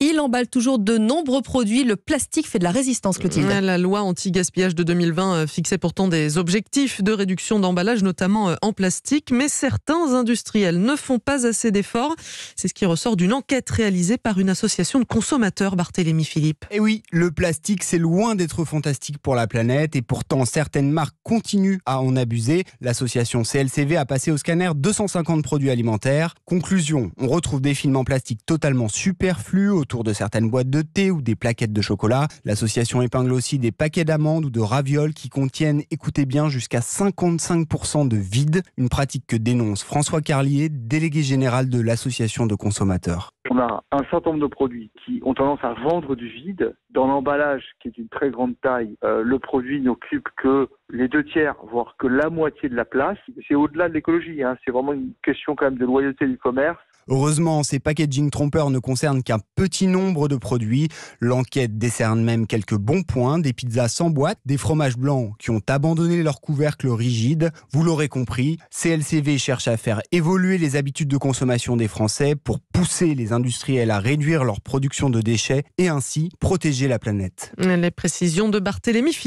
Il emballe toujours de nombreux produits. Le plastique fait de la résistance, Clotilde. La loi anti-gaspillage de 2020 euh, fixait pourtant des objectifs de réduction d'emballage, notamment euh, en plastique, mais certains industriels ne font pas assez d'efforts. C'est ce qui ressort d'une enquête réalisée par une association de consommateurs, Barthélémy Philippe. Et eh oui, le plastique, c'est loin d'être fantastique pour la planète et pourtant certaines marques continuent à en abuser. L'association CLCV a passé au scanner 250 produits alimentaires. Conclusion, on retrouve des films en plastique totalement superflus autour de certaines boîtes de thé ou des plaquettes de chocolat. L'association épingle aussi des paquets d'amandes ou de ravioles qui contiennent, écoutez bien, jusqu'à 55% de vide, une pratique que dénonce François Carlier, délégué général de l'association de consommateurs. On a un certain nombre de produits qui ont tendance à vendre du vide. Dans l'emballage, qui est d'une très grande taille, euh, le produit n'occupe que les deux tiers, voire que la moitié de la place. C'est au-delà de l'écologie, hein. c'est vraiment une question quand même de loyauté du commerce Heureusement, ces packaging trompeurs ne concernent qu'un petit nombre de produits. L'enquête décerne même quelques bons points, des pizzas sans boîte, des fromages blancs qui ont abandonné leur couvercle rigide. Vous l'aurez compris, CLCV cherche à faire évoluer les habitudes de consommation des Français pour pousser les industriels à réduire leur production de déchets et ainsi protéger la planète. Les précisions de Barthélémy